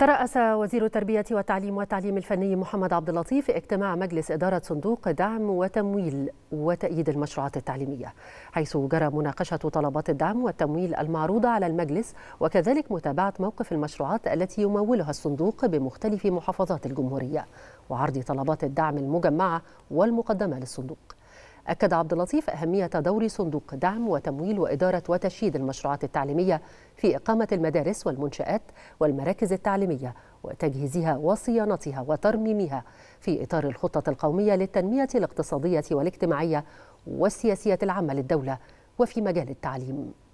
ترأس وزير التربية والتعليم والتعليم الفني محمد عبد اللطيف اجتماع مجلس إدارة صندوق دعم وتمويل وتأييد المشروعات التعليمية حيث جرى مناقشة طلبات الدعم والتمويل المعروضة على المجلس وكذلك متابعة موقف المشروعات التي يمولها الصندوق بمختلف محافظات الجمهورية وعرض طلبات الدعم المجمعة والمقدمة للصندوق أكد عبد اللطيف أهمية دور صندوق دعم وتمويل وإدارة وتشييد المشروعات التعليمية في إقامة المدارس والمنشآت والمراكز التعليمية وتجهيزها وصيانتها وترميمها في إطار الخطة القومية للتنمية الاقتصادية والاجتماعية والسياسية العامة للدولة وفي مجال التعليم